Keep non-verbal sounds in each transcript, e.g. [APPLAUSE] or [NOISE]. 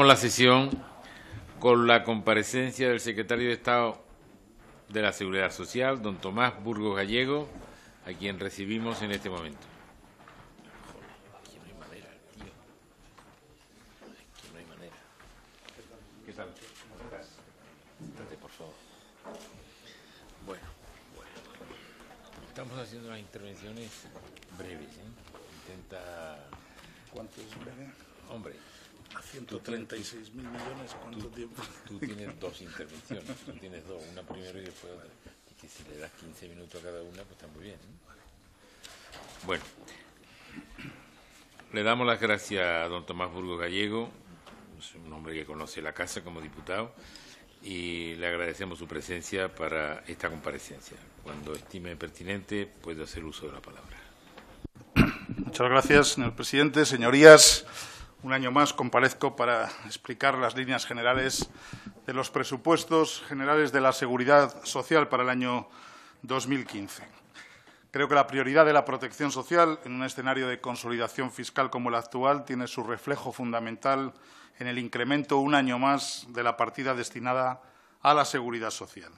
la sesión con la comparecencia del secretario de Estado de la Seguridad Social, don Tomás Burgos Gallego, a quien recibimos en este momento. ¿Qué tal? por favor. Bueno, estamos haciendo unas intervenciones breves, ¿eh? Intenta... ¿Cuánto es Hombre a 136 mil millones, ¿cuánto tiempo? Tú tienes dos intervenciones, tú tienes dos, una primero y después otra. Y que si le das 15 minutos a cada una, pues está muy bien. ¿eh? Bueno, le damos las gracias a don Tomás Burgo Gallego, un hombre que conoce la casa como diputado, y le agradecemos su presencia para esta comparecencia. Cuando estime pertinente, puede hacer uso de la palabra. Muchas gracias, señor presidente. Señorías, un año más comparezco para explicar las líneas generales de los presupuestos generales de la Seguridad Social para el año 2015. Creo que la prioridad de la protección social en un escenario de consolidación fiscal como el actual tiene su reflejo fundamental en el incremento un año más de la partida destinada a la seguridad social.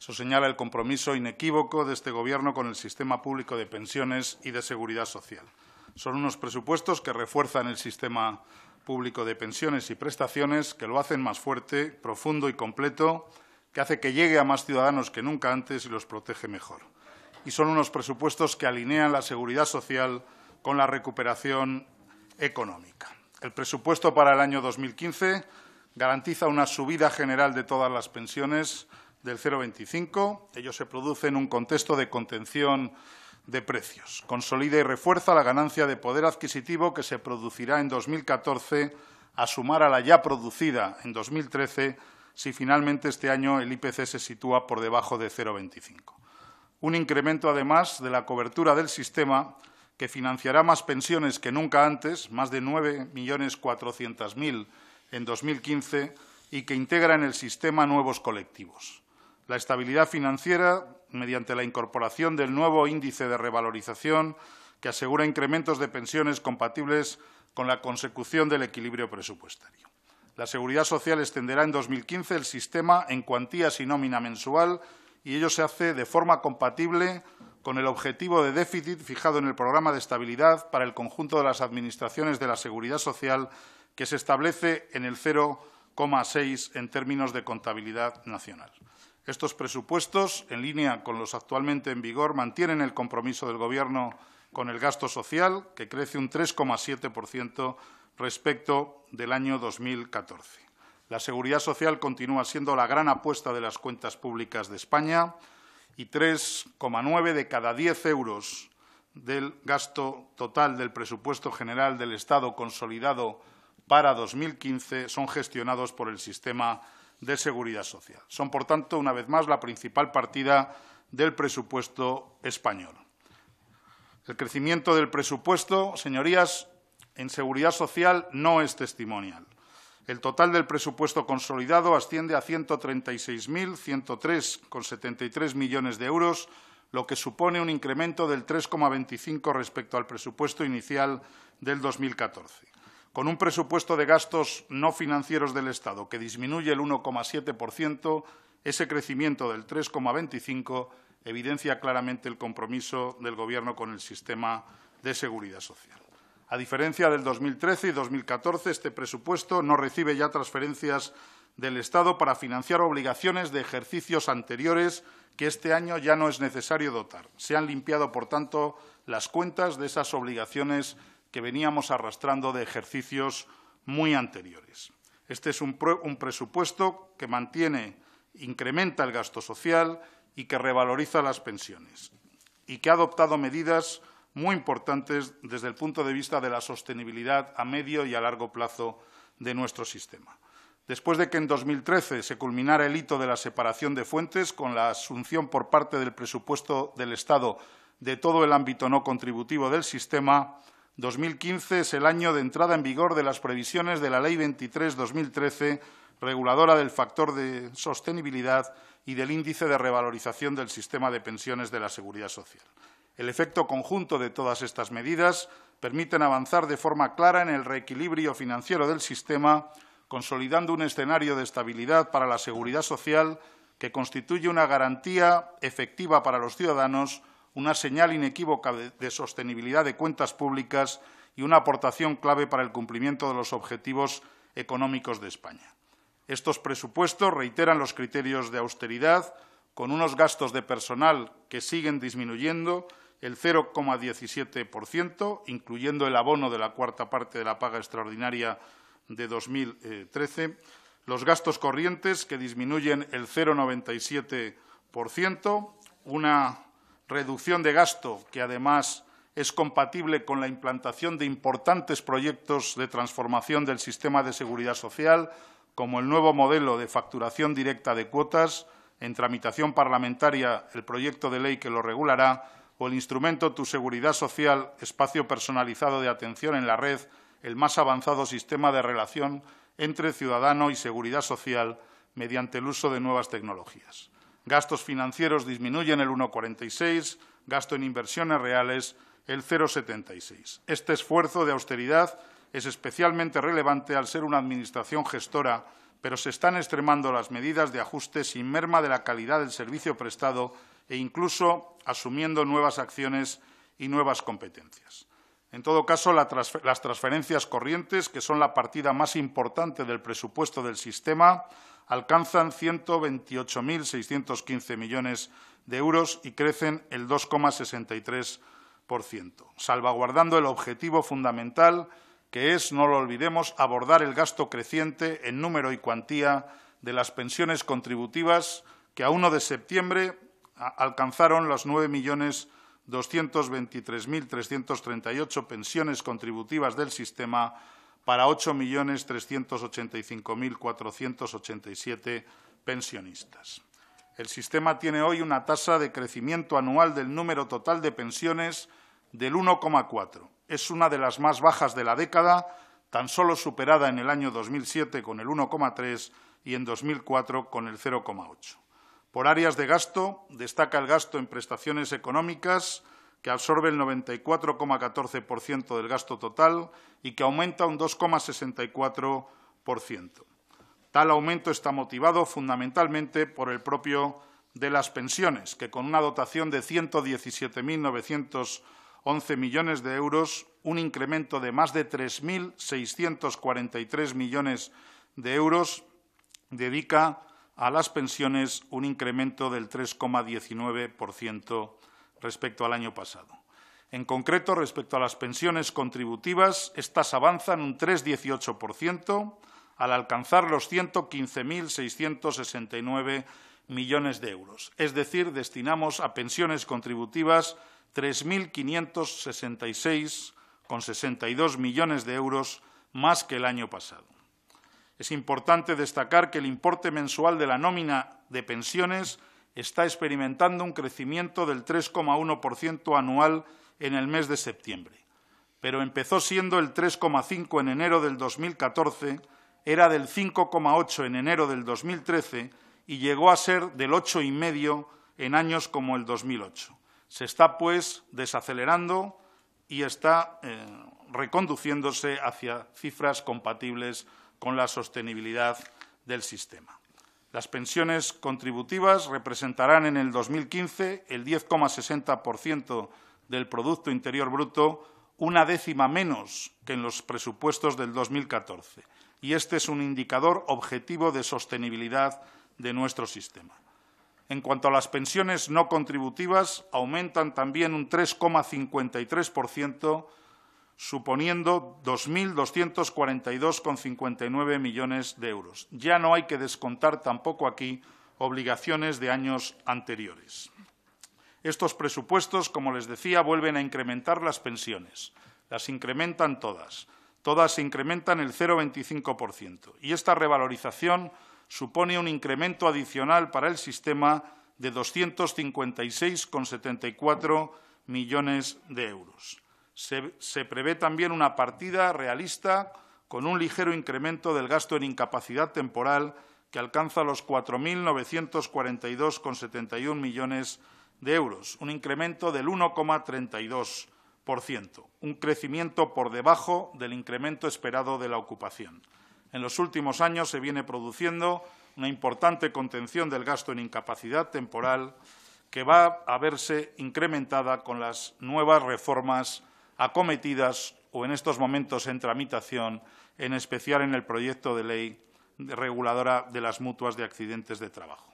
Eso señala el compromiso inequívoco de este Gobierno con el sistema público de pensiones y de seguridad social. Son unos presupuestos que refuerzan el sistema público de pensiones y prestaciones, que lo hacen más fuerte, profundo y completo, que hace que llegue a más ciudadanos que nunca antes y los protege mejor. Y son unos presupuestos que alinean la seguridad social con la recuperación económica. El presupuesto para el año 2015 garantiza una subida general de todas las pensiones del 0,25. Ello se produce en un contexto de contención de precios. Consolida y refuerza la ganancia de poder adquisitivo que se producirá en 2014 a sumar a la ya producida en 2013 si finalmente este año el IPC se sitúa por debajo de 0,25. Un incremento, además, de la cobertura del sistema que financiará más pensiones que nunca antes, más de 9.400.000 en 2015, y que integra en el sistema nuevos colectivos. La estabilidad financiera mediante la incorporación del nuevo índice de revalorización que asegura incrementos de pensiones compatibles con la consecución del equilibrio presupuestario. La Seguridad Social extenderá en 2015 el sistema en cuantías y nómina mensual y ello se hace de forma compatible con el objetivo de déficit fijado en el programa de estabilidad para el conjunto de las administraciones de la Seguridad Social que se establece en el 0,6 en términos de contabilidad nacional. Estos presupuestos, en línea con los actualmente en vigor, mantienen el compromiso del Gobierno con el gasto social, que crece un 3,7% respecto del año 2014. La seguridad social continúa siendo la gran apuesta de las cuentas públicas de España y 3,9 de cada 10 euros del gasto total del presupuesto general del Estado consolidado para 2015 son gestionados por el sistema de Seguridad Social. Son, por tanto, una vez más, la principal partida del presupuesto español. El crecimiento del presupuesto, señorías, en Seguridad Social no es testimonial. El total del presupuesto consolidado asciende a 136.103,73 millones de euros, lo que supone un incremento del 3,25 respecto al presupuesto inicial del 2014 con un presupuesto de gastos no financieros del Estado que disminuye el 1,7%, ese crecimiento del 3,25% evidencia claramente el compromiso del Gobierno con el sistema de seguridad social. A diferencia del 2013 y 2014, este presupuesto no recibe ya transferencias del Estado para financiar obligaciones de ejercicios anteriores que este año ya no es necesario dotar. Se han limpiado, por tanto, las cuentas de esas obligaciones que veníamos arrastrando de ejercicios muy anteriores. Este es un, presupuesto que mantiene, incrementa el gasto social y que revaloriza las pensiones y que ha adoptado medidas muy importantes desde el punto de vista de la sostenibilidad a medio y a largo plazo de nuestro sistema. Después de que en 2013 se culminara el hito de la separación de fuentes con la asunción por parte del presupuesto del Estado de todo el ámbito no contributivo del sistema, 2015 es el año de entrada en vigor de las previsiones de la Ley 23-2013, reguladora del factor de sostenibilidad y del índice de revalorización del sistema de pensiones de la Seguridad Social. El efecto conjunto de todas estas medidas permiten avanzar de forma clara en el reequilibrio financiero del sistema, consolidando un escenario de estabilidad para la seguridad social que constituye una garantía efectiva para los ciudadanos una señal inequívoca de sostenibilidad de cuentas públicas y una aportación clave para el cumplimiento de los objetivos económicos de España. Estos presupuestos reiteran los criterios de austeridad, con unos gastos de personal que siguen disminuyendo el 0,17%, incluyendo el abono de la cuarta parte de la paga extraordinaria de 2013, los gastos corrientes que disminuyen el 0,97%, una reducción de gasto, que además es compatible con la implantación de importantes proyectos de transformación del sistema de seguridad social, como el nuevo modelo de facturación directa de cuotas, en tramitación parlamentaria el proyecto de ley que lo regulará, o el instrumento Tu Seguridad Social, espacio personalizado de atención en la red, el más avanzado sistema de relación entre ciudadano y seguridad social mediante el uso de nuevas tecnologías. Gastos financieros disminuyen el 1,46, gasto en inversiones reales el 0,76. Este esfuerzo de austeridad es especialmente relevante al ser una Administración gestora, pero se están extremando las medidas de ajuste sin merma de la calidad del servicio prestado e incluso asumiendo nuevas acciones y nuevas competencias. En todo caso, las transferencias corrientes, que son la partida más importante del presupuesto del sistema, alcanzan 128.615 millones de euros y crecen el 2,63%, salvaguardando el objetivo fundamental que es, no lo olvidemos, abordar el gasto creciente en número y cuantía de las pensiones contributivas que a 1 de septiembre alcanzaron las 9.223.338 pensiones contributivas del sistema para 8.385.487 pensionistas. El sistema tiene hoy una tasa de crecimiento anual del número total de pensiones del 1,4. Es una de las más bajas de la década, tan solo superada en el año 2007 con el 1,3 y en 2004 con el 0,8. Por áreas de gasto, destaca el gasto en prestaciones económicas, que absorbe el 94,14% del gasto total y que aumenta un 2,64%. Tal aumento está motivado fundamentalmente por el propio de las pensiones, que con una dotación de 117.911 millones de euros, un incremento de más de 3.643 millones de euros, dedica a las pensiones un incremento del 3,19% respecto al año pasado. En concreto, respecto a las pensiones contributivas, estas avanzan un 3,18% al alcanzar los 115.669 millones de euros. Es decir, destinamos a pensiones contributivas 3.566,62 millones de euros más que el año pasado. Es importante destacar que el importe mensual de la nómina de pensiones está experimentando un crecimiento del 3,1% anual en el mes de septiembre, pero empezó siendo el 3,5 en enero del 2014, era del 5,8 en enero del 2013 y llegó a ser del 8,5 en años como el 2008. Se está, pues, desacelerando y está eh, reconduciéndose hacia cifras compatibles con la sostenibilidad del sistema. Las pensiones contributivas representarán en el 2015 el 10,60% del Producto Interior Bruto, una décima menos que en los presupuestos del 2014. Y este es un indicador objetivo de sostenibilidad de nuestro sistema. En cuanto a las pensiones no contributivas, aumentan también un 3,53% suponiendo 2.242,59 millones de euros. Ya no hay que descontar tampoco aquí obligaciones de años anteriores. Estos presupuestos, como les decía, vuelven a incrementar las pensiones. Las incrementan todas. Todas se incrementan el 0,25%. Y esta revalorización supone un incremento adicional para el sistema de 256,74 millones de euros. Se, prevé también una partida realista con un ligero incremento del gasto en incapacidad temporal que alcanza los 4.942,71 millones de euros, un incremento del 1,32%, un crecimiento por debajo del incremento esperado de la ocupación. En los últimos años se viene produciendo una importante contención del gasto en incapacidad temporal que va a verse incrementada con las nuevas reformas acometidas o en estos momentos en tramitación, en especial en el proyecto de ley reguladora de las mutuas de accidentes de trabajo.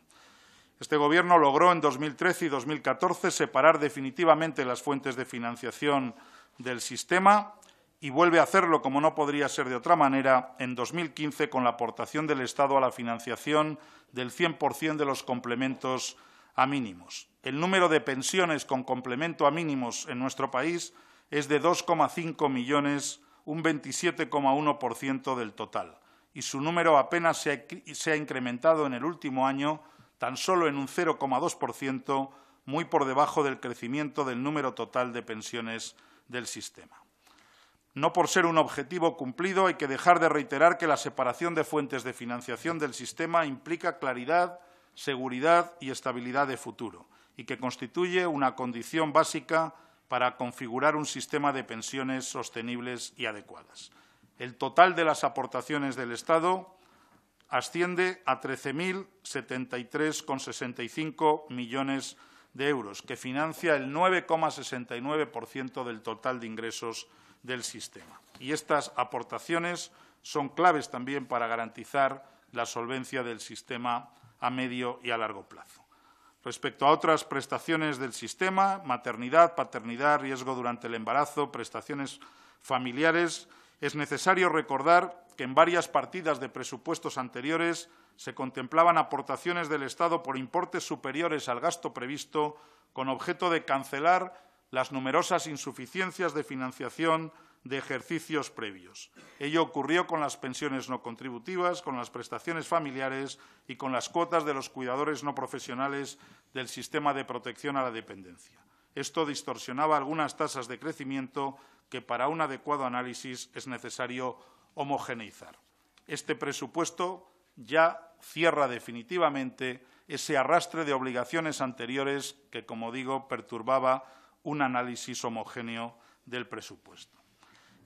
Este Gobierno logró en 2013 y 2014 separar definitivamente las fuentes de financiación del sistema y vuelve a hacerlo, como no podría ser de otra manera, en 2015 con la aportación del Estado a la financiación del 100% de los complementos a mínimos. El número de pensiones con complemento a mínimos en nuestro país es de 2,5 millones, un 27,1% del total, y su número apenas se ha, incrementado en el último año tan solo en un 0,2%, muy por debajo del crecimiento del número total de pensiones del sistema. No por ser un objetivo cumplido, hay que dejar de reiterar que la separación de fuentes de financiación del sistema implica claridad, seguridad y estabilidad de futuro, y que constituye una condición básica para configurar un sistema de pensiones sostenibles y adecuadas. El total de las aportaciones del Estado asciende a 13.073,65 millones de euros, que financia el 9,69% del total de ingresos del sistema. Y estas aportaciones son claves también para garantizar la solvencia del sistema a medio y a largo plazo. Respecto a otras prestaciones del sistema, maternidad, paternidad, riesgo durante el embarazo, prestaciones familiares, es necesario recordar que en varias partidas de presupuestos anteriores se contemplaban aportaciones del Estado por importes superiores al gasto previsto con objeto de cancelar las numerosas insuficiencias de financiación de ejercicios previos. Ello ocurrió con las pensiones no contributivas, con las prestaciones familiares y con las cuotas de los cuidadores no profesionales del sistema de protección a la dependencia. Esto distorsionaba algunas tasas de crecimiento que para un adecuado análisis es necesario homogeneizar. Este presupuesto ya cierra definitivamente ese arrastre de obligaciones anteriores que, como digo, perturbaba un análisis homogéneo del presupuesto.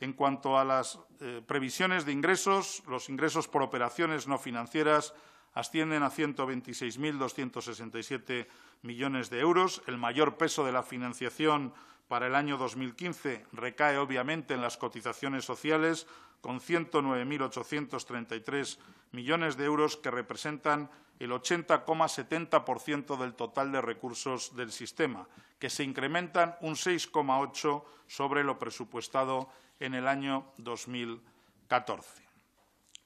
En cuanto a las eh, previsiones de ingresos, los ingresos por operaciones no financieras ascienden a 126.267 millones de euros. El mayor peso de la financiación para el año 2015 recae obviamente en las cotizaciones sociales, con 109.833 millones de euros que representan el 80,70% del total de recursos del sistema, que se incrementan un 6,8 sobre lo presupuestado en el año 2014.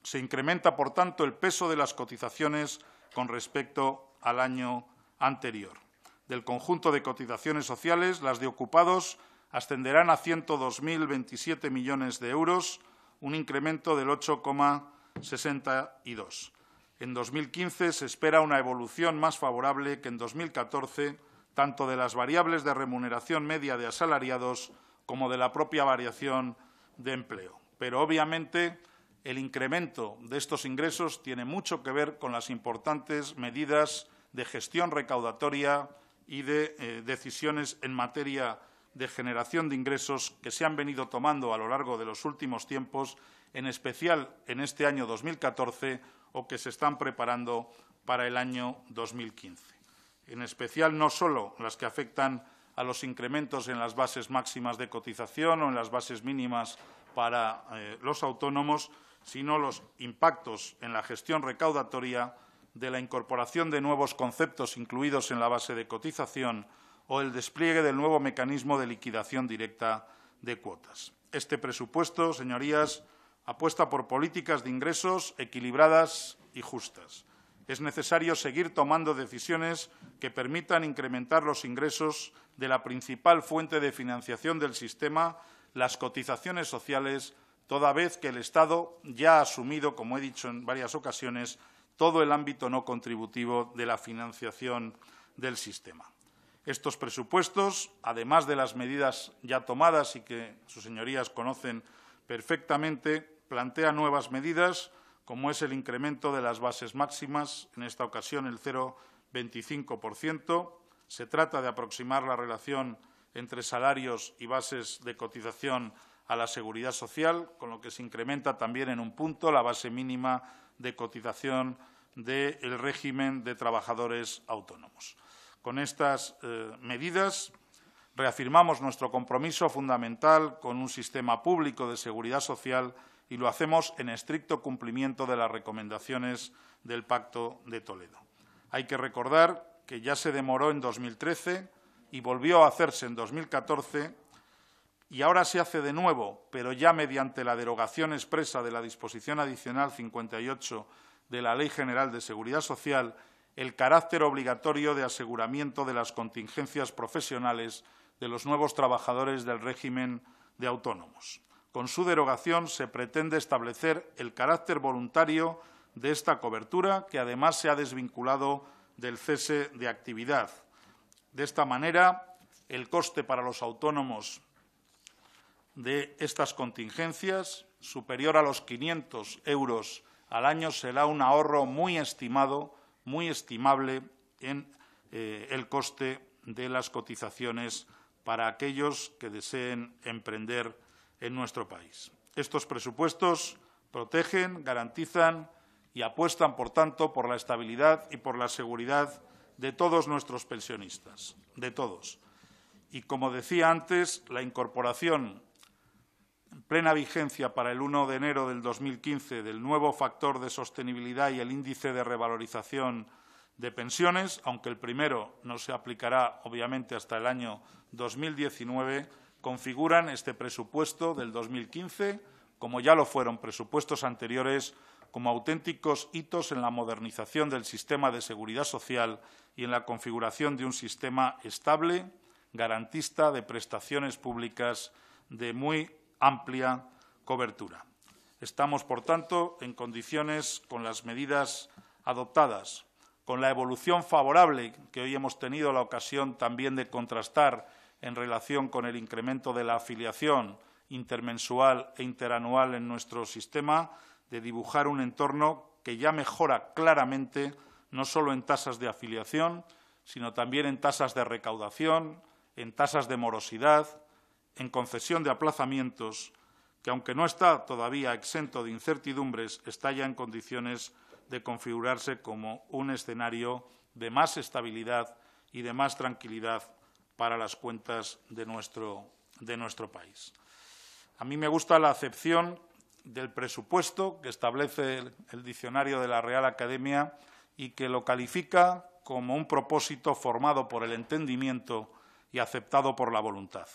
Se incrementa, por tanto, el peso de las cotizaciones con respecto al año anterior del conjunto de cotizaciones sociales, las de ocupados ascenderán a 102.027 millones de euros, un incremento del 8,62. En 2015 se espera una evolución más favorable que en 2014, tanto de las variables de remuneración media de asalariados como de la propia variación de empleo. Pero, obviamente, el incremento de estos ingresos tiene mucho que ver con las importantes medidas de gestión recaudatoria y de eh, decisiones en materia de generación de ingresos que se han venido tomando a lo largo de los últimos tiempos, en especial en este año 2014 o que se están preparando para el año 2015. En especial no solo las que afectan a los incrementos en las bases máximas de cotización o en las bases mínimas para eh, los autónomos, sino los impactos en la gestión recaudatoria de la incorporación de nuevos conceptos incluidos en la base de cotización o el despliegue del nuevo mecanismo de liquidación directa de cuotas. Este presupuesto, señorías, apuesta por políticas de ingresos equilibradas y justas. Es necesario seguir tomando decisiones que permitan incrementar los ingresos de la principal fuente de financiación del sistema, las cotizaciones sociales, toda vez que el Estado ya ha asumido, como he dicho en varias ocasiones, todo el ámbito no contributivo de la financiación del sistema. Estos presupuestos, además de las medidas ya tomadas y que sus señorías conocen perfectamente, plantean nuevas medidas, como es el incremento de las bases máximas, en esta ocasión el 0,25%. Se trata de aproximar la relación entre salarios y bases de cotización a la seguridad social, con lo que se incrementa también en un punto la base mínima de cotización del régimen de trabajadores autónomos. Con estas eh, medidas reafirmamos nuestro compromiso fundamental con un sistema público de seguridad social y lo hacemos en estricto cumplimiento de las recomendaciones del Pacto de Toledo. Hay que recordar que ya se demoró en 2013 y volvió a hacerse en 2014 y ahora se hace de nuevo, pero ya mediante la derogación expresa de la disposición adicional 58 de la Ley General de Seguridad Social el carácter obligatorio de aseguramiento de las contingencias profesionales de los nuevos trabajadores del régimen de autónomos. Con su derogación se pretende establecer el carácter voluntario de esta cobertura, que además se ha desvinculado del cese de actividad. De esta manera, el coste para los autónomos de estas contingencias, superior a los 500 euros al año será un ahorro muy estimado, muy estimable en eh, el coste de las cotizaciones para aquellos que deseen emprender en nuestro país. Estos presupuestos protegen, garantizan y apuestan, por tanto, por la estabilidad y por la seguridad de todos nuestros pensionistas, de todos. Y, como decía antes, la incorporación plena vigencia para el 1 de enero del 2015 del nuevo factor de sostenibilidad y el índice de revalorización de pensiones, aunque el primero no se aplicará, obviamente, hasta el año 2019, configuran este presupuesto del 2015, como ya lo fueron presupuestos anteriores, como auténticos hitos en la modernización del sistema de seguridad social y en la configuración de un sistema estable, garantista de prestaciones públicas de muy amplia cobertura. Estamos, por tanto, en condiciones con las medidas adoptadas, con la evolución favorable que hoy hemos tenido la ocasión también de contrastar en relación con el incremento de la afiliación intermensual e interanual en nuestro sistema, de dibujar un entorno que ya mejora claramente no solo en tasas de afiliación, sino también en tasas de recaudación, en tasas de morosidad, en concesión de aplazamientos que, aunque no está todavía exento de incertidumbres, está ya en condiciones de configurarse como un escenario de más estabilidad y de más tranquilidad para las cuentas de nuestro, país. A mí me gusta la acepción del presupuesto que establece el diccionario de la Real Academia y que lo califica como un propósito formado por el entendimiento y aceptado por la voluntad.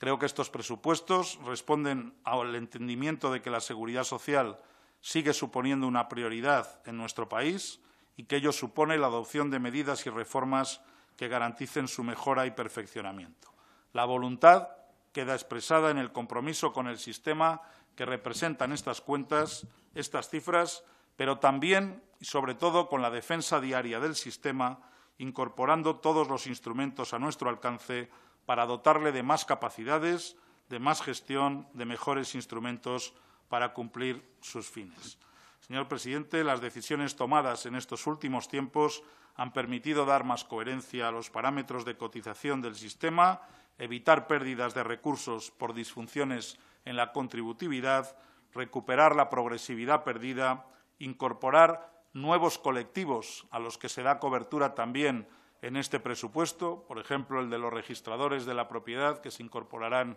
Creo que estos presupuestos responden al entendimiento de que la seguridad social sigue suponiendo una prioridad en nuestro país y que ello supone la adopción de medidas y reformas que garanticen su mejora y perfeccionamiento. La voluntad queda expresada en el compromiso con el sistema que representan estas cuentas, estas cifras, pero también y sobre todo con la defensa diaria del sistema, incorporando todos los instrumentos a nuestro alcance para dotarle de más capacidades, de más gestión, de mejores instrumentos para cumplir sus fines. Señor presidente, las decisiones tomadas en estos últimos tiempos han permitido dar más coherencia a los parámetros de cotización del sistema, evitar pérdidas de recursos por disfunciones en la contributividad, recuperar la progresividad perdida, incorporar nuevos colectivos a los que se da cobertura también en este presupuesto, por ejemplo, el de los registradores de la propiedad, que se incorporarán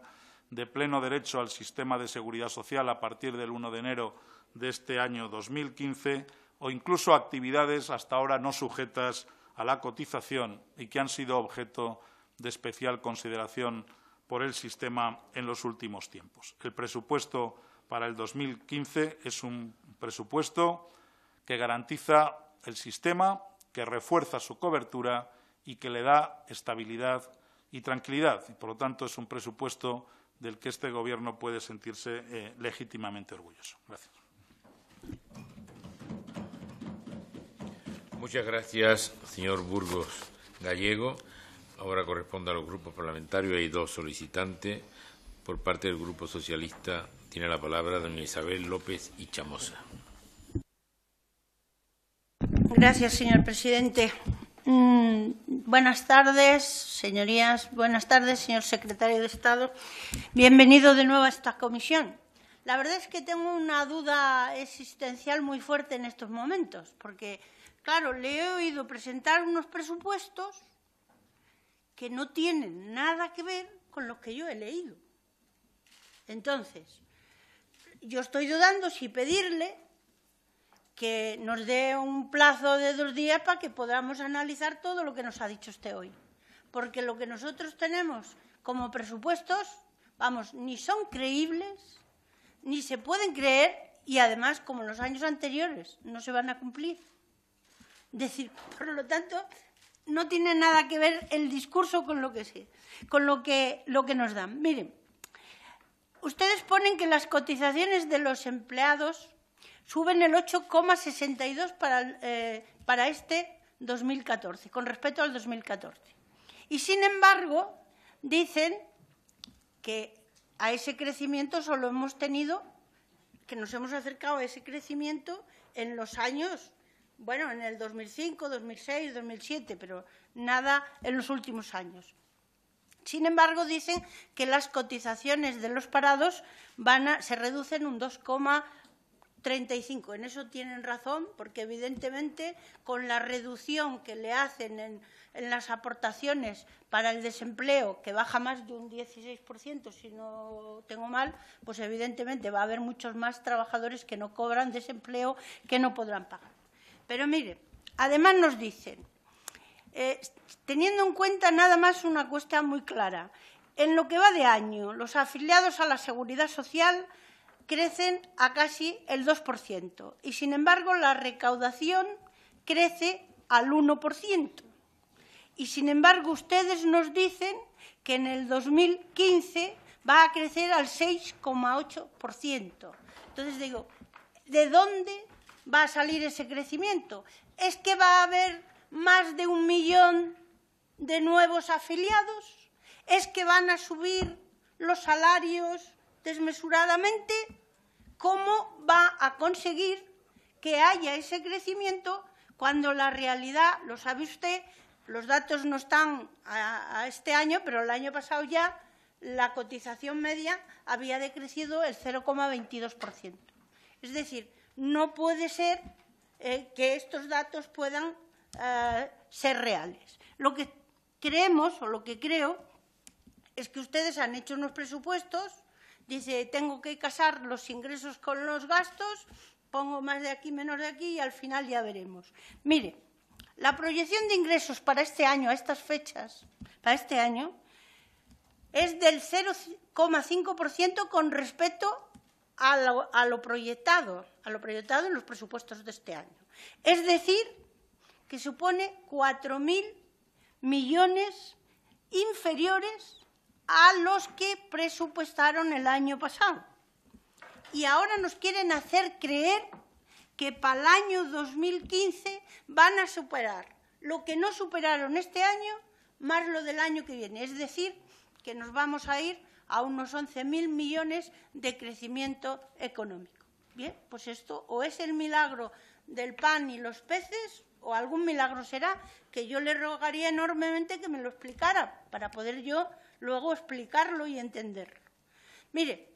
de pleno derecho al sistema de seguridad social a partir del 1 de enero de este año 2015, o incluso actividades hasta ahora no sujetas a la cotización y que han sido objeto de especial consideración por el sistema en los últimos tiempos. El presupuesto para el 2015 es un presupuesto que garantiza el sistema que refuerza su cobertura y que le da estabilidad y tranquilidad. Y, por lo tanto, es un presupuesto del que este Gobierno puede sentirse eh, legítimamente orgulloso. Gracias. Muchas gracias, señor Burgos Gallego. Ahora corresponde a los grupos parlamentarios. Hay dos solicitantes. Por parte del Grupo Socialista tiene la palabra doña Isabel López y Chamosa. Gracias, señor presidente. Mm, buenas tardes, señorías. Buenas tardes, señor secretario de Estado. Bienvenido de nuevo a esta comisión. La verdad es que tengo una duda existencial muy fuerte en estos momentos, porque, claro, le he oído presentar unos presupuestos que no tienen nada que ver con los que yo he leído. Entonces, yo estoy dudando si pedirle que nos dé un plazo de dos días para que podamos analizar todo lo que nos ha dicho usted hoy. Porque lo que nosotros tenemos como presupuestos, vamos, ni son creíbles, ni se pueden creer y además, como los años anteriores, no se van a cumplir. Decir, por lo tanto, no tiene nada que ver el discurso con lo que con lo que, lo que nos dan. Miren, ustedes ponen que las cotizaciones de los empleados suben el 8,62 para, eh, para este 2014, con respecto al 2014. Y, sin embargo, dicen que a ese crecimiento solo hemos tenido, que nos hemos acercado a ese crecimiento en los años, bueno, en el 2005, 2006, 2007, pero nada en los últimos años. Sin embargo, dicen que las cotizaciones de los parados van a, se reducen un 2 35. En eso tienen razón, porque evidentemente con la reducción que le hacen en, las aportaciones para el desempleo, que baja más de un 16%, si no tengo mal, pues evidentemente va a haber muchos más trabajadores que no cobran desempleo, que no podrán pagar. Pero mire, además nos dicen, eh, teniendo en cuenta nada más una cuestión muy clara, en lo que va de año, los afiliados a la seguridad social crecen a casi el 2% y, sin embargo, la recaudación crece al 1%. Y, sin embargo, ustedes nos dicen que en el 2015 va a crecer al 6,8%. Entonces digo, ¿de dónde va a salir ese crecimiento? ¿Es que va a haber más de un millón de nuevos afiliados? ¿Es que van a subir los salarios desmesuradamente, ¿cómo va a conseguir que haya ese crecimiento cuando la realidad, lo sabe usted, los datos no están a, este año, pero el año pasado ya la cotización media había decrecido el 0,22%. Es decir, no puede ser eh, que estos datos puedan eh, ser reales. Lo que creemos o lo que creo es que ustedes han hecho unos presupuestos Dice, tengo que casar los ingresos con los gastos, pongo más de aquí, menos de aquí y al final ya veremos. Mire, la proyección de ingresos para este año, a estas fechas, para este año, es del 0,5% con respecto a lo, proyectado, a lo proyectado en los presupuestos de este año. Es decir, que supone 4.000 millones inferiores a los que presupuestaron el año pasado. Y ahora nos quieren hacer creer que para el año 2015 van a superar lo que no superaron este año más lo del año que viene. Es decir, que nos vamos a ir a unos 11.000 millones de crecimiento económico. Bien, pues esto o es el milagro del pan y los peces o algún milagro será que yo le rogaría enormemente que me lo explicara para poder yo luego explicarlo y entenderlo. Mire,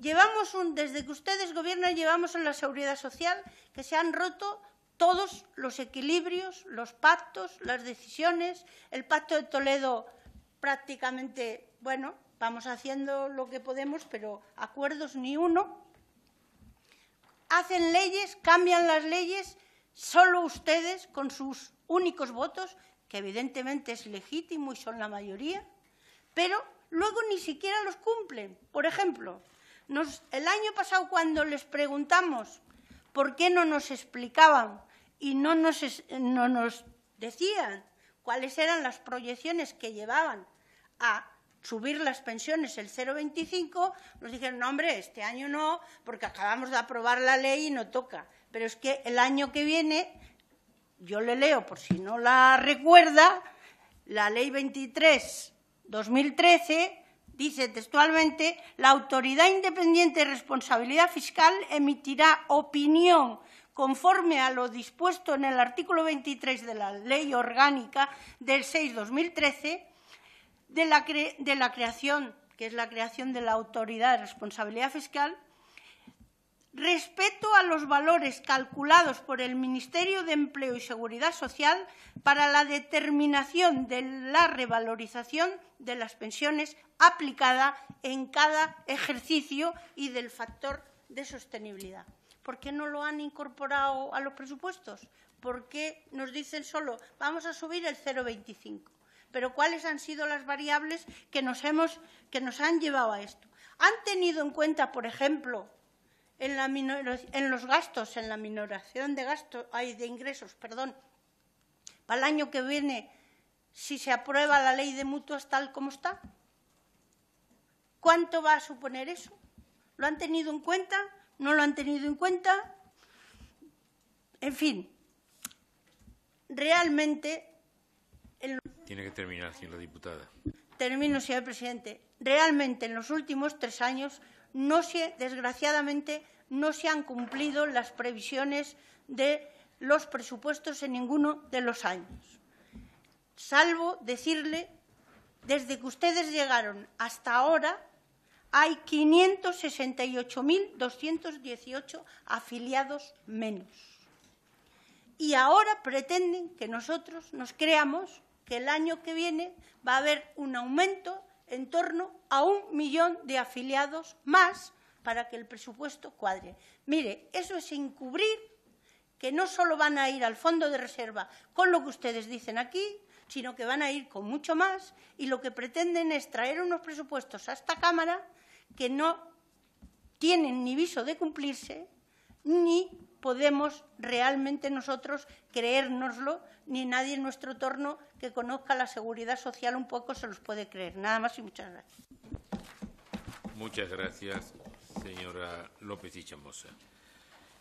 llevamos desde que ustedes gobiernan, llevamos en la seguridad social que se han roto todos los equilibrios, los pactos, las decisiones. El pacto de Toledo prácticamente, bueno, vamos haciendo lo que podemos, pero acuerdos ni uno. Hacen leyes, cambian las leyes, solo ustedes, con sus únicos votos, que evidentemente es legítimo y son la mayoría, pero luego ni siquiera los cumplen. Por ejemplo, el año pasado cuando les preguntamos por qué no nos explicaban y no nos, no nos decían cuáles eran las proyecciones que llevaban a subir las pensiones el 0,25, nos dijeron, no, hombre, este año no, porque acabamos de aprobar la ley y no toca. Pero es que el año que viene, yo le leo por si no la recuerda, la ley 23 2013, dice textualmente, la autoridad independiente de responsabilidad fiscal emitirá opinión conforme a lo dispuesto en el artículo 23 de la Ley Orgánica del 6-2013 de, de la creación, que es la creación de la Autoridad de Responsabilidad Fiscal, respeto a los valores calculados por el Ministerio de Empleo y Seguridad Social para la determinación de la revalorización de las pensiones aplicada en cada ejercicio y del factor de sostenibilidad. ¿Por qué no lo han incorporado a los presupuestos? ¿Por qué nos dicen solo vamos a subir el 0,25? Pero ¿cuáles han sido las variables que nos, hemos, que nos han llevado a esto? ¿Han tenido en cuenta, por ejemplo, en, los gastos, en la minoración de gastos, hay de ingresos, perdón, para el año que viene, si se aprueba la ley de mutuos tal como está? ¿Cuánto va a suponer eso? ¿Lo han tenido en cuenta? ¿No lo han tenido en cuenta? En fin, realmente... Tiene que terminar, señora diputada termino, señor presidente. Realmente, en los últimos tres años, no se, desgraciadamente, no se han cumplido las previsiones de los presupuestos en ninguno de los años. Salvo decirle, desde que ustedes llegaron hasta ahora, hay 568.218 afiliados menos. Y ahora pretenden que nosotros nos creamos que el año que viene va a haber un aumento en torno a un millón de afiliados más para que el presupuesto cuadre. Mire, eso es encubrir que no solo van a ir al fondo de reserva con lo que ustedes dicen aquí, sino que van a ir con mucho más y lo que pretenden es traer unos presupuestos a esta Cámara que no tienen ni viso de cumplirse ni podemos realmente nosotros creérnoslo ni nadie en nuestro torno que conozca la seguridad social un poco se los puede creer. Nada más y muchas gracias. Muchas gracias, señora López y Chamosa.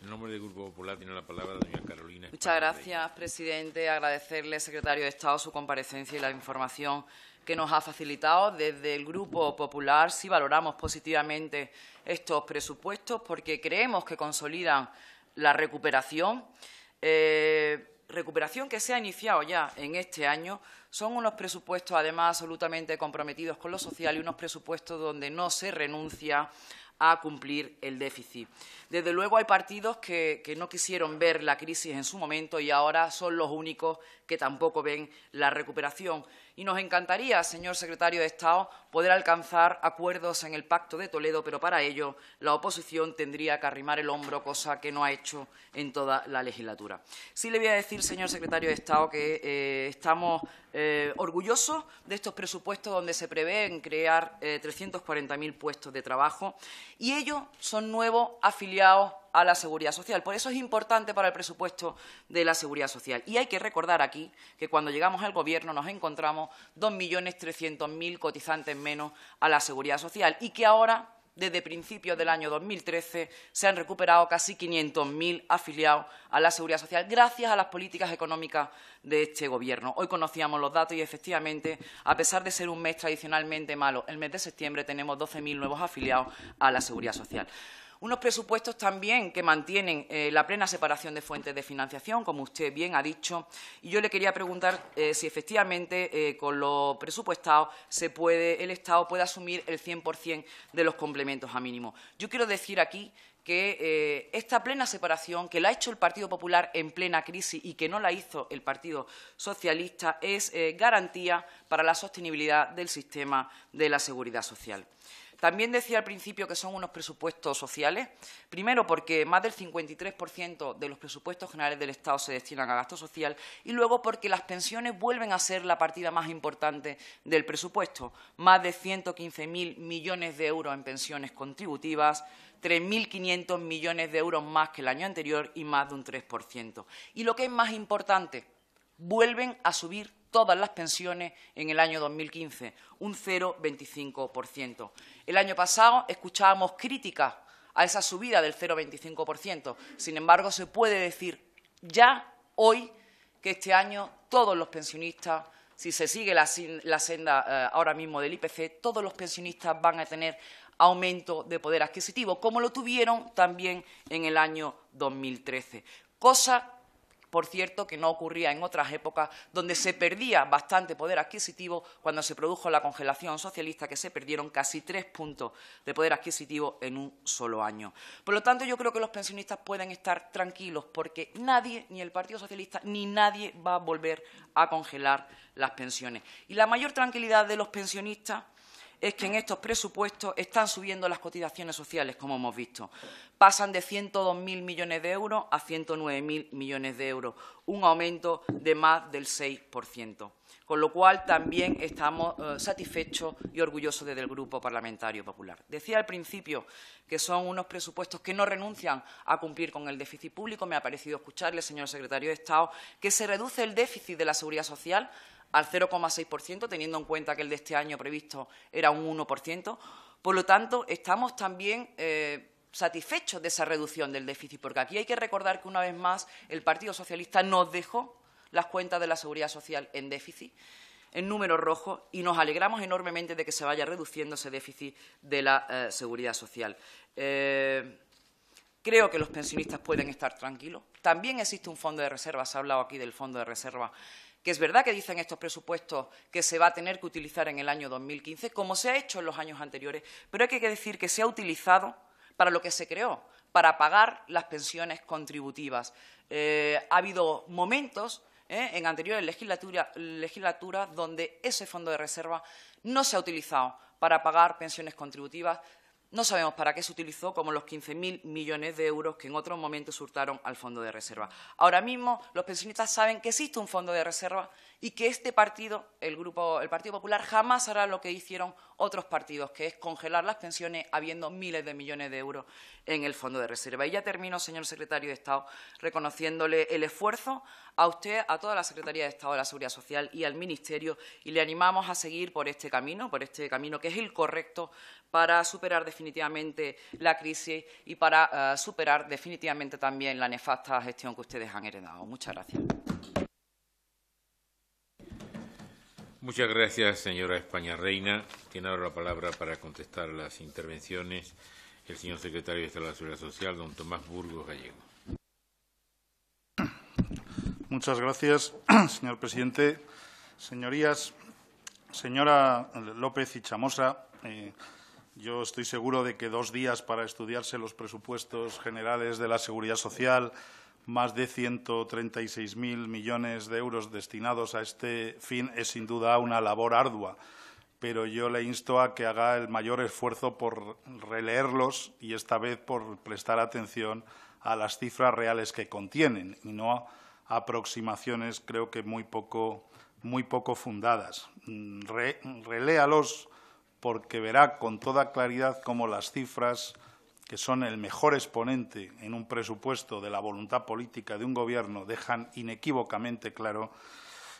En nombre del Grupo Popular tiene la palabra la señora Carolina. Muchas gracias, presidente. Agradecerle, secretario de Estado, su comparecencia y la información que nos ha facilitado. Desde el Grupo Popular sí valoramos positivamente estos presupuestos porque creemos que consolidan la recuperación. Eh, recuperación que se ha iniciado ya en este año son unos presupuestos, además, absolutamente comprometidos con lo social y unos presupuestos donde no se renuncia a cumplir el déficit. Desde luego hay partidos que, que, no quisieron ver la crisis en su momento y ahora son los únicos que tampoco ven la recuperación. Y nos encantaría, señor secretario de Estado, poder alcanzar acuerdos en el Pacto de Toledo, pero para ello la oposición tendría que arrimar el hombro, cosa que no ha hecho en toda la legislatura. Sí le voy a decir, señor secretario de Estado, que eh, estamos eh, orgullosos de estos presupuestos donde se prevén crear 340.000 eh, puestos de trabajo y ellos son nuevos afiliados a la seguridad social. Por eso es importante para el presupuesto de la seguridad social. Y hay que recordar aquí que cuando llegamos al Gobierno nos encontramos 2.300.000 cotizantes menos a la seguridad social y que ahora desde principios del año 2013 se han recuperado casi 500.000 afiliados a la Seguridad Social gracias a las políticas económicas de este Gobierno. Hoy conocíamos los datos y, efectivamente, a pesar de ser un mes tradicionalmente malo, el mes de septiembre tenemos 12.000 nuevos afiliados a la Seguridad Social. Unos presupuestos también que mantienen eh, la plena separación de fuentes de financiación, como usted bien ha dicho. Y yo le quería preguntar eh, si efectivamente eh, con lo presupuestado el Estado puede asumir el 100% de los complementos a mínimo. Yo quiero decir aquí que esta plena separación que la ha hecho el Partido Popular en plena crisis y que no la hizo el Partido Socialista es garantía para la sostenibilidad del sistema de la seguridad social. También decía al principio que son unos presupuestos sociales, primero porque más del 53% de los presupuestos generales del Estado se destinan a gasto social y luego porque las pensiones vuelven a ser la partida más importante del presupuesto, más de 115.000 millones de euros en pensiones contributivas, 3.500 millones de euros más que el año anterior y más de un 3%. Y lo que es más importante, vuelven a subir todas las pensiones en el año 2015, un 0,25%. El año pasado escuchábamos críticas a esa subida del 0,25%. Sin embargo, se puede decir ya hoy que este año todos los pensionistas, si se sigue la, senda eh, ahora mismo del IPC, todos los pensionistas van a tener aumento de poder adquisitivo, como lo tuvieron también en el año 2013, cosa por cierto, que no ocurría en otras épocas, donde se perdía bastante poder adquisitivo cuando se produjo la congelación socialista, que se perdieron casi tres puntos de poder adquisitivo en un solo año. Por lo tanto, yo creo que los pensionistas pueden estar tranquilos, porque nadie, ni el Partido Socialista, ni nadie va a volver a congelar las pensiones. Y la mayor tranquilidad de los pensionistas es que en estos presupuestos están subiendo las cotizaciones sociales, como hemos visto. Pasan de 102.000 millones de euros a 109.000 millones de euros, un aumento de más del 6%. Con lo cual, también estamos eh, satisfechos y orgullosos desde el Grupo Parlamentario Popular. Decía al principio que son unos presupuestos que no renuncian a cumplir con el déficit público. Me ha parecido escucharle, señor secretario de Estado, que se reduce el déficit de la seguridad social al 0,6%, teniendo en cuenta que el de este año previsto era un 1%. Por lo tanto, estamos también eh, satisfechos de esa reducción del déficit, porque aquí hay que recordar que, una vez más, el Partido Socialista nos dejó las cuentas de la seguridad social en déficit, en número rojo, y nos alegramos enormemente de que se vaya reduciendo ese déficit de la eh, seguridad social. Eh, creo que los pensionistas pueden estar tranquilos. También existe un fondo de reserva, se ha hablado aquí del fondo de reserva que es verdad que dicen estos presupuestos que se va a tener que utilizar en el año 2015, como se ha hecho en los años anteriores, pero hay que decir que se ha utilizado para lo que se creó, para pagar las pensiones contributivas. Eh, ha habido momentos eh, en anteriores legislaturas donde ese fondo de reserva no se ha utilizado para pagar pensiones contributivas, no sabemos para qué se utilizó, como los 15.000 millones de euros que en otros momentos surtaron al fondo de reserva. Ahora mismo los pensionistas saben que existe un fondo de reserva y que este partido, el, grupo, el Partido Popular, jamás hará lo que hicieron otros partidos, que es congelar las pensiones habiendo miles de millones de euros en el fondo de reserva. Y ya termino, señor secretario de Estado, reconociéndole el esfuerzo a usted, a toda la Secretaría de Estado de la Seguridad Social y al Ministerio, y le animamos a seguir por este camino, por este camino que es el correcto para superar definitivamente la crisis y para eh, superar definitivamente también la nefasta gestión que ustedes han heredado. Muchas gracias. Muchas gracias, señora España Reina. Tiene ahora la palabra para contestar las intervenciones el señor secretario de la Seguridad Social, don Tomás Burgos Gallego. Muchas gracias, [CLEARS THROAT] señor presidente. Señorías, señora López y Chamosa, eh, yo estoy seguro de que dos días para estudiarse los presupuestos generales de la Seguridad Social, más de 136.000 millones de euros destinados a este fin es sin duda una labor ardua, pero yo le insto a que haga el mayor esfuerzo por releerlos y esta vez por prestar atención a las cifras reales que contienen y no a aproximaciones creo que muy poco, muy poco fundadas. reléalos porque verá con toda claridad cómo las cifras que son el mejor exponente en un presupuesto de la voluntad política de un Gobierno, dejan inequívocamente claro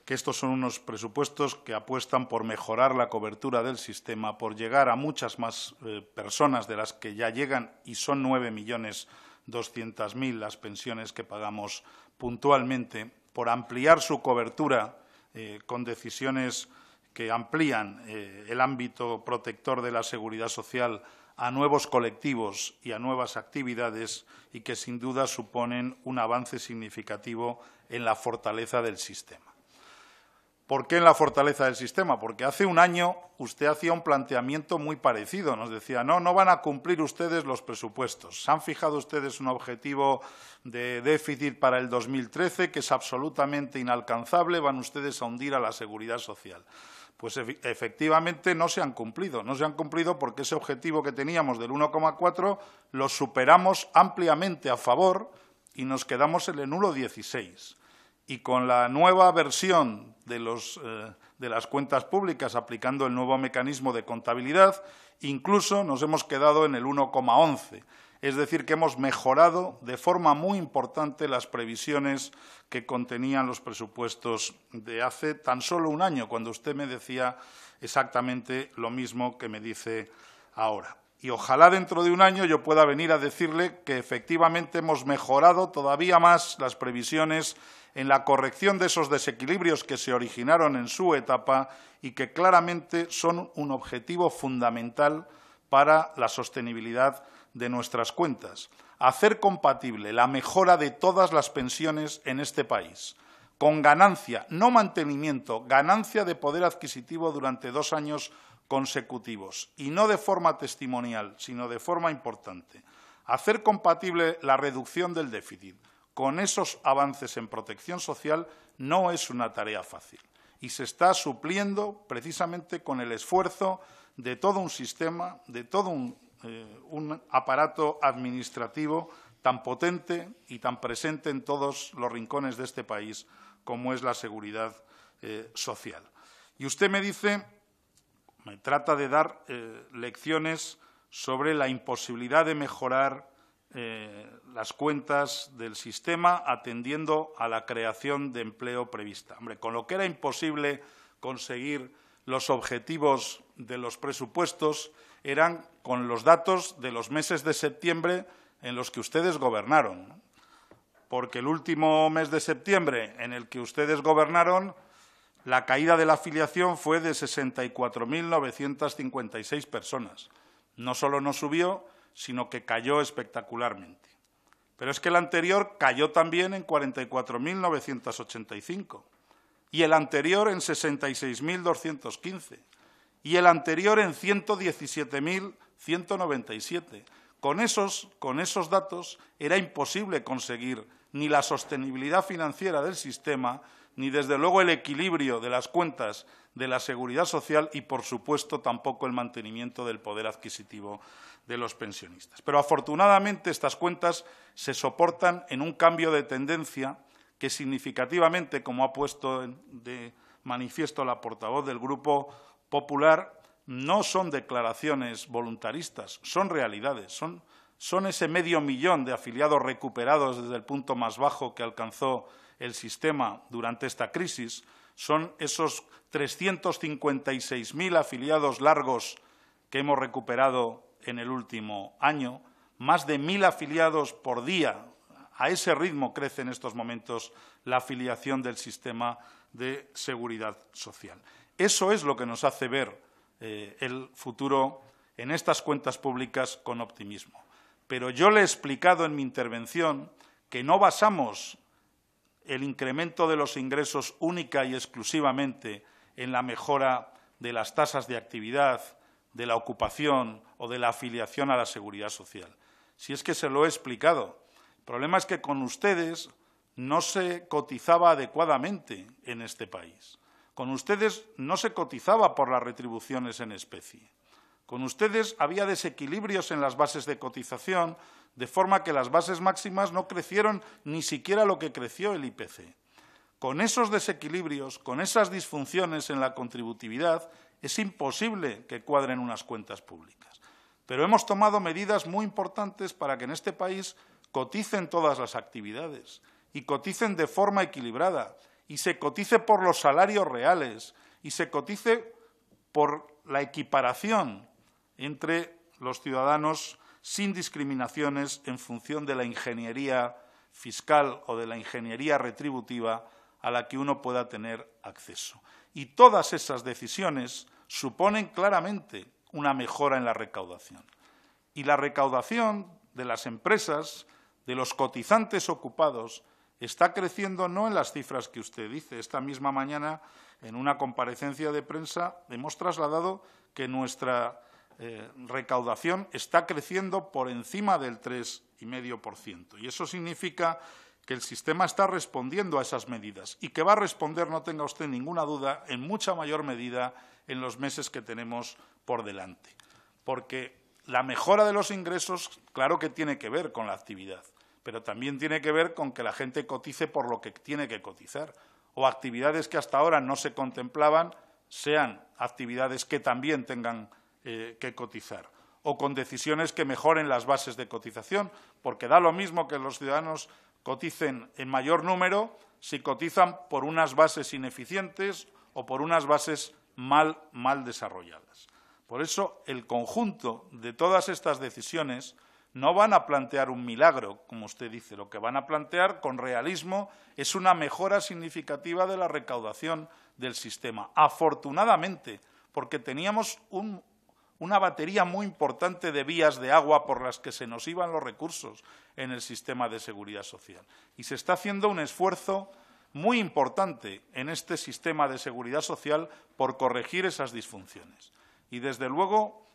que estos son unos presupuestos que apuestan por mejorar la cobertura del sistema, por llegar a muchas más eh, personas de las que ya llegan, y son nueve millones las pensiones que pagamos puntualmente, por ampliar su cobertura eh, con decisiones que amplían eh, el ámbito protector de la seguridad social a nuevos colectivos y a nuevas actividades y que sin duda suponen un avance significativo en la fortaleza del sistema. ¿Por qué en la fortaleza del sistema? Porque hace un año usted hacía un planteamiento muy parecido. Nos decía, no, no van a cumplir ustedes los presupuestos. Se han fijado ustedes un objetivo de déficit para el 2013 que es absolutamente inalcanzable. Van ustedes a hundir a la seguridad social pues efectivamente no se han cumplido. No se han cumplido porque ese objetivo que teníamos del 1,4 lo superamos ampliamente a favor y nos quedamos en el 1,16. Y con la nueva versión de, eh, de las cuentas públicas aplicando el nuevo mecanismo de contabilidad, incluso nos hemos quedado en el 1,11. Es decir, que hemos mejorado de forma muy importante las previsiones que contenían los presupuestos de hace tan solo un año, cuando usted me decía exactamente lo mismo que me dice ahora. Y ojalá dentro de un año yo pueda venir a decirle que efectivamente hemos mejorado todavía más las previsiones en la corrección de esos desequilibrios que se originaron en su etapa y que claramente son un objetivo fundamental para la sostenibilidad de nuestras cuentas, hacer compatible la mejora de todas las pensiones en este país, con ganancia, no mantenimiento, ganancia de poder adquisitivo durante dos años consecutivos, y no de forma testimonial, sino de forma importante. Hacer compatible la reducción del déficit con esos avances en protección social no es una tarea fácil y se está supliendo precisamente con el esfuerzo de todo un sistema, de todo un eh, un aparato administrativo tan potente y tan presente en todos los rincones de este país como es la seguridad eh, social. Y usted me dice, me trata de dar eh, lecciones sobre la imposibilidad de mejorar las cuentas del sistema atendiendo a la creación de empleo prevista. Hombre, con lo que era imposible conseguir los objetivos de los presupuestos, eran con los datos de los meses de septiembre en los que ustedes gobernaron. Porque el último mes de septiembre en el que ustedes gobernaron, la caída de la afiliación fue de 64.956 personas. No solo no subió, sino que cayó espectacularmente. Pero es que el anterior cayó también en 44.985 y el anterior en 66.215 y el anterior en 117.197. Con esos, con esos datos era imposible conseguir ni la sostenibilidad financiera del sistema, ni desde luego el equilibrio de las cuentas de la seguridad social y, por supuesto, tampoco el mantenimiento del poder adquisitivo de los pensionistas. Pero, afortunadamente, estas cuentas se soportan en un cambio de tendencia que significativamente, como ha puesto de manifiesto la portavoz del Grupo popular no son declaraciones voluntaristas, son realidades, son, ese medio millón de afiliados recuperados desde el punto más bajo que alcanzó el sistema durante esta crisis, son esos 356.000 afiliados largos que hemos recuperado en el último año, más de 1.000 afiliados por día. A ese ritmo crece en estos momentos la afiliación del sistema de seguridad social. Eso es lo que nos hace ver eh, el futuro en estas cuentas públicas con optimismo. Pero yo le he explicado en mi intervención que no basamos el incremento de los ingresos única y exclusivamente en la mejora de las tasas de actividad, de la ocupación o de la afiliación a la seguridad social. Si es que se lo he explicado. El problema es que con ustedes no se cotizaba adecuadamente en este país. Con ustedes no se cotizaba por las retribuciones en especie. Con ustedes había desequilibrios en las bases de cotización, de forma que las bases máximas no crecieron ni siquiera lo que creció el IPC. Con esos desequilibrios, con esas disfunciones en la contributividad, es imposible que cuadren unas cuentas públicas. Pero hemos tomado medidas muy importantes para que en este país coticen todas las actividades y coticen de forma equilibrada, y se cotice por los salarios reales y se cotice por la equiparación entre los ciudadanos sin discriminaciones en función de la ingeniería fiscal o de la ingeniería retributiva a la que uno pueda tener acceso. Y todas esas decisiones suponen claramente una mejora en la recaudación. Y la recaudación de las empresas, de los cotizantes ocupados está creciendo no en las cifras que usted dice. Esta misma mañana, en una comparecencia de prensa, hemos trasladado que nuestra eh, recaudación está creciendo por encima del y 3,5%. Y eso significa que el sistema está respondiendo a esas medidas y que va a responder, no tenga usted ninguna duda, en mucha mayor medida en los meses que tenemos por delante. Porque la mejora de los ingresos, claro que tiene que ver con la actividad pero también tiene que ver con que la gente cotice por lo que tiene que cotizar, o actividades que hasta ahora no se contemplaban sean actividades que también tengan eh, que cotizar, o con decisiones que mejoren las bases de cotización, porque da lo mismo que los ciudadanos coticen en mayor número si cotizan por unas bases ineficientes o por unas bases mal desarrolladas. Por eso, el conjunto de todas estas decisiones no van a plantear un milagro, como usted dice, lo que van a plantear con realismo es una mejora significativa de la recaudación del sistema. Afortunadamente, porque teníamos una batería muy importante de vías de agua por las que se nos iban los recursos en el sistema de seguridad social. Y se está haciendo un esfuerzo muy importante en este sistema de seguridad social por corregir esas disfunciones. Y, desde luego,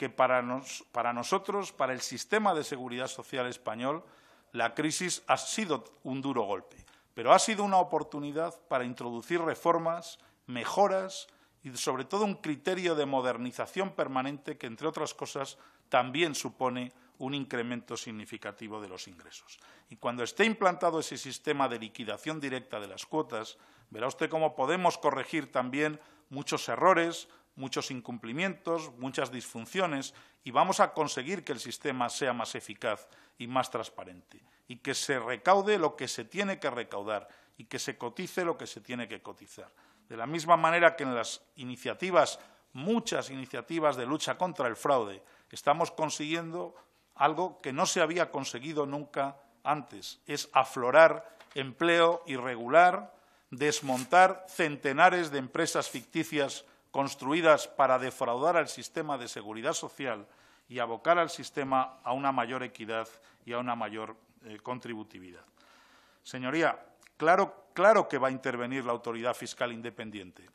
que para, nos, para nosotros, para el sistema de seguridad social español, la crisis ha sido un duro golpe, pero ha sido una oportunidad para introducir reformas, mejoras y, sobre todo, un criterio de modernización permanente que, entre otras cosas, también supone un incremento significativo de los ingresos. Y cuando esté implantado ese sistema de liquidación directa de las cuotas, verá usted cómo podemos corregir también muchos errores, muchos incumplimientos, muchas disfunciones y vamos a conseguir que el sistema sea más eficaz y más transparente y que se recaude lo que se tiene que recaudar y que se cotice lo que se tiene que cotizar. De la misma manera que en las iniciativas, muchas iniciativas de lucha contra el fraude, estamos consiguiendo algo que no se había conseguido nunca antes, es aflorar empleo irregular, desmontar centenares de empresas ficticias construidas para defraudar al sistema de seguridad social y abocar al sistema a una mayor equidad y a una mayor eh, contributividad. Señoría, claro, claro que va a intervenir la autoridad fiscal independiente.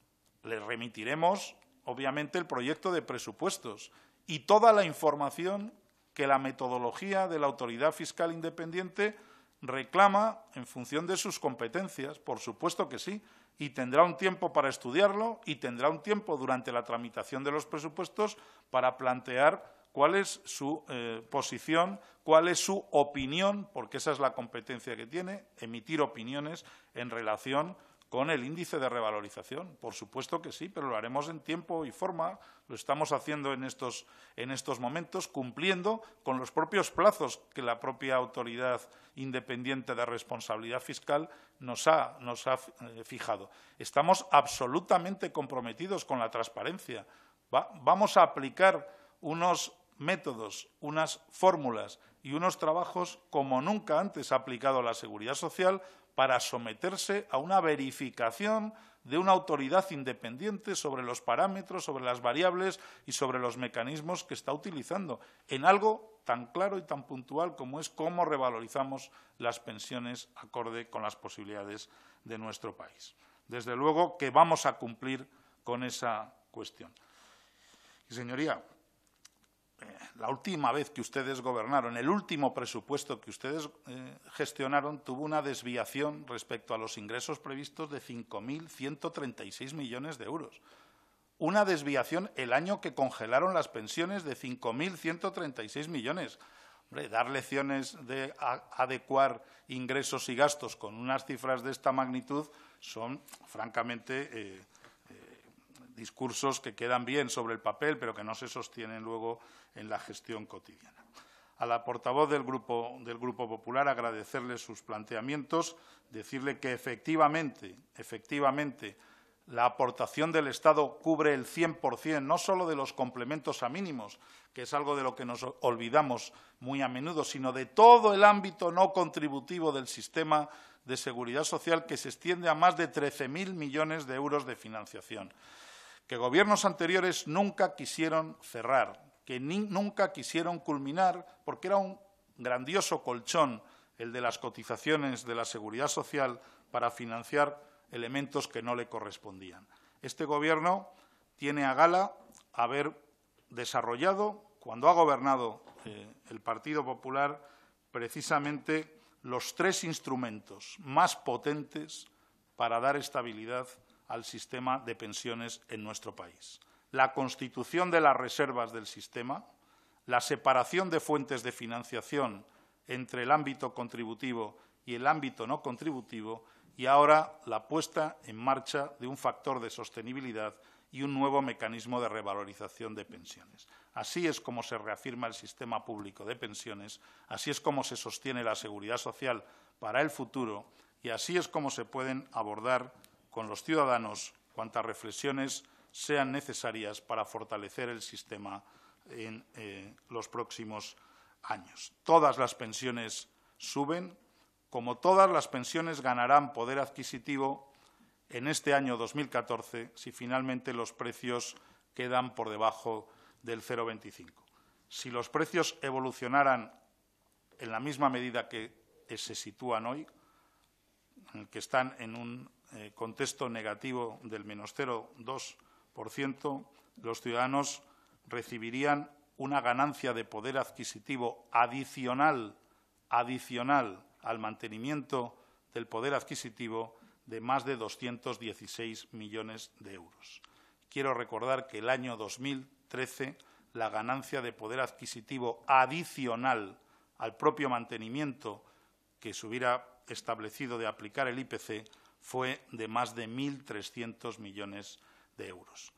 Le remitiremos, obviamente, el proyecto de presupuestos y toda la información que la metodología de la autoridad fiscal independiente reclama en función de sus competencias, por supuesto que sí, y tendrá un tiempo para estudiarlo y tendrá un tiempo durante la tramitación de los presupuestos para plantear cuál es su eh, posición, cuál es su opinión, porque esa es la competencia que tiene, emitir opiniones en relación con el índice de revalorización. Por supuesto que sí, pero lo haremos en tiempo y forma, lo estamos haciendo en estos, en estos momentos, cumpliendo con los propios plazos que la propia autoridad independiente de responsabilidad fiscal nos ha, nos ha eh, fijado. Estamos absolutamente comprometidos con la transparencia. vamos a aplicar unos métodos, unas fórmulas y unos trabajos como nunca antes ha aplicado la Seguridad Social para someterse a una verificación de una autoridad independiente sobre los parámetros, sobre las variables y sobre los mecanismos que está utilizando en algo tan claro y tan puntual como es cómo revalorizamos las pensiones acorde con las posibilidades de nuestro país. Desde luego que vamos a cumplir con esa cuestión. señoría, eh, la última vez que ustedes gobernaron, el último presupuesto que ustedes eh, gestionaron tuvo una desviación respecto a los ingresos previstos de 5.136 millones de euros. Una desviación el año que congelaron las pensiones de 5.136 millones. dar lecciones de adecuar ingresos y gastos con unas cifras de esta magnitud son, francamente, eh, discursos que quedan bien sobre el papel, pero que no se sostienen luego en la gestión cotidiana. A la portavoz del Grupo, Popular agradecerle sus planteamientos, decirle que efectivamente, efectivamente, la aportación del Estado cubre el 100%, no solo de los complementos a mínimos, que es algo de lo que nos olvidamos muy a menudo, sino de todo el ámbito no contributivo del sistema de seguridad social que se extiende a más de 13.000 millones de euros de financiación, que gobiernos anteriores nunca quisieron cerrar, que nunca quisieron culminar porque era un grandioso colchón el de las cotizaciones de la seguridad social para financiar elementos que no le correspondían. Este Gobierno tiene a gala haber desarrollado, cuando ha gobernado eh, el Partido Popular, precisamente los tres instrumentos más potentes para dar estabilidad al sistema de pensiones en nuestro país la constitución de las reservas del sistema, la separación de fuentes de financiación entre el ámbito contributivo y el ámbito no contributivo y ahora la puesta en marcha de un factor de sostenibilidad y un nuevo mecanismo de revalorización de pensiones. Así es como se reafirma el sistema público de pensiones, así es como se sostiene la seguridad social para el futuro y así es como se pueden abordar con los ciudadanos cuantas reflexiones sean necesarias para fortalecer el sistema en eh, los próximos años. Todas las pensiones suben. Como todas las pensiones ganarán poder adquisitivo en este año 2014 si finalmente los precios quedan por debajo del 0,25. Si los precios evolucionaran en la misma medida que se sitúan hoy, que están en un eh, contexto negativo del menos 0,2 ciento, los ciudadanos recibirían una ganancia de poder adquisitivo adicional, adicional al mantenimiento del poder adquisitivo de más de 216 millones de euros. Quiero recordar que el año 2013 la ganancia de poder adquisitivo adicional al propio mantenimiento que se hubiera establecido de aplicar el IPC fue de más de 1.300 millones de euros de euros.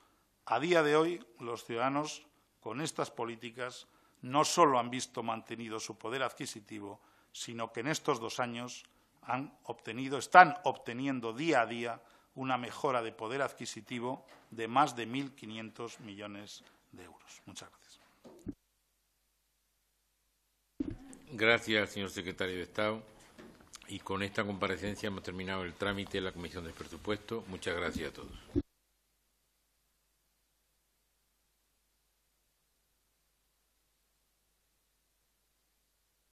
A día de hoy, los ciudadanos con estas políticas no solo han visto mantenido su poder adquisitivo, sino que en estos dos años han obtenido, están obteniendo día a día una mejora de poder adquisitivo de más de 1.500 millones de euros. Muchas gracias. Gracias, señor secretario de Estado. Y con esta comparecencia hemos terminado el trámite de la Comisión de Muchas gracias a todos.